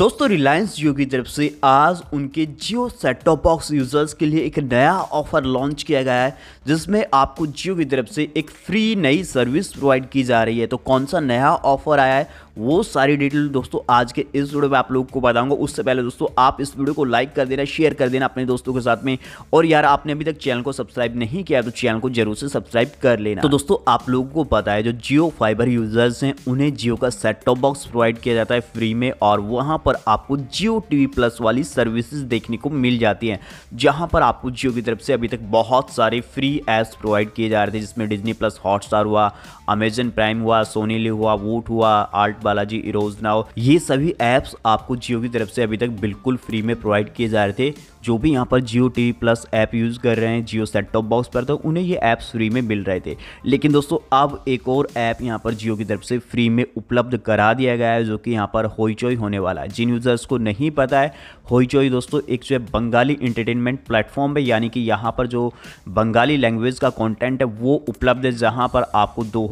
दोस्तों रिलायंस जियो की तरफ से आज उनके Jio set top box users के लिए एक नया ऑफ़र लॉन्च किया गया है जिसमें आपको जियो की तरफ से एक फ्री नई सर्विस प्रोवाइड की जा रही है तो कौन सा नया ऑफ़र आया है वो सारी डिटेल दोस्तों आज के इस वीडियो में आप लोगों को बताऊंगा उससे पहले दोस्तों आप इस वीडियो को लाइक कर देना शेयर कर देना अपने दोस्तों के साथ में और यार आपने अभी तक चैनल को सब्सक्राइब नहीं किया तो चैनल को जरूर से सब्सक्राइब कर लेना तो दोस्तों आप लोगों को पता है जो जियो फाइबर यूज़र्स हैं उन्हें जियो का सेट टॉप बॉक्स प्रोवाइड किया जाता है फ्री में और वहाँ पर आपको जियो टी प्लस वाली सर्विसेज देखने को मिल जाती हैं जहाँ पर आपको जियो की तरफ से अभी तक बहुत सारे फ्री ऐप्स प्रोवाइड किए जा रहे थे जिसमें डिजनी प्लस हॉटस्टार हुआ अमेजन प्राइम हुआ सोनी ली हुआ वोट हुआ आर्ट बालाजी इरोज नाव ये सभी ऐप्स आपको जियो की तरफ से अभी तक बिल्कुल फ्री में प्रोवाइड किए जा रहे थे जो भी यहाँ पर Jio T plus app use कर रहे हैं जियो सेट टॉप बॉक्स पर तो उन्हें ये ऐप्स फ्री में मिल रहे थे लेकिन दोस्तों अब एक और ऐप यहाँ पर जियो की तरफ से फ्री में उपलब्ध करा दिया गया है जो कि यहाँ पर होईचोई होने वाला है जिन यूज़र्स को नहीं पता है होईचोई दोस्तों एक जो है बंगाली इंटरटेनमेंट प्लेटफॉर्म है यानी कि यहाँ पर जो बंगाली लैंग्वेज का कॉन्टेंट है वो उपलब्ध है जहाँ पर आपको दो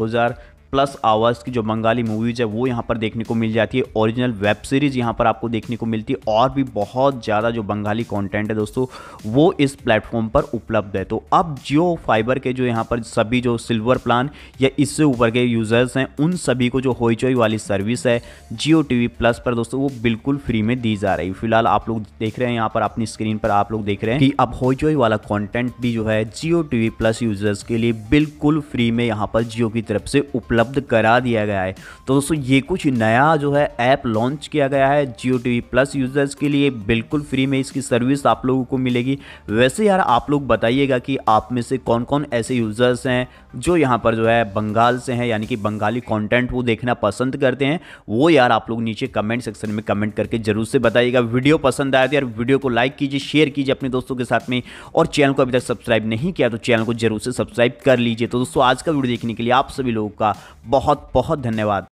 प्लस आवर्स की जो बंगाली मूवीज़ है वो यहाँ पर देखने को मिल जाती है ओरिजिनल वेब सीरीज़ यहाँ पर आपको देखने को मिलती है और भी बहुत ज़्यादा जो बंगाली कॉन्टेंट है दोस्तों वो इस प्लेटफॉर्म पर उपलब्ध है तो अब जियो फाइबर के जो यहाँ पर सभी जो सिल्वर प्लान या इससे ऊपर के यूज़र्स हैं उन सभी को जो होईचोई वाली सर्विस है जियो टी प्लस पर दोस्तों वो बिल्कुल फ्री में दी जा रही है फिलहाल आप लोग देख रहे हैं यहाँ पर अपनी स्क्रीन पर आप लोग देख रहे हैं कि अब होईचोई वाला कॉन्टेंट भी जो है जियो टी प्लस यूज़र्स के लिए बिल्कुल फ्री में यहाँ पर जियो की तरफ से उपलब्ध उपलब्ध करा दिया गया है तो दोस्तों ये कुछ नया जो है ऐप लॉन्च किया गया है जियो टी प्लस यूजर्स के लिए बिल्कुल फ्री में इसकी सर्विस आप लोगों को मिलेगी वैसे यार आप लोग बताइएगा कि आप में से कौन कौन ऐसे यूज़र्स हैं जो यहाँ पर जो है बंगाल से हैं यानी कि बंगाली कॉन्टेंट वो देखना पसंद करते हैं वो यार आप लोग नीचे कमेंट सेक्शन में कमेंट करके जरूर से बताइएगा वीडियो पसंद आया तो यार वीडियो को लाइक कीजिए शेयर कीजिए अपने दोस्तों के साथ में और चैनल को अभी तक सब्सक्राइब नहीं किया तो चैनल को जरूर से सब्सक्राइब कर लीजिए तो दोस्तों आज का वीडियो देखने के लिए आप सभी लोगों का बहुत बहुत धन्यवाद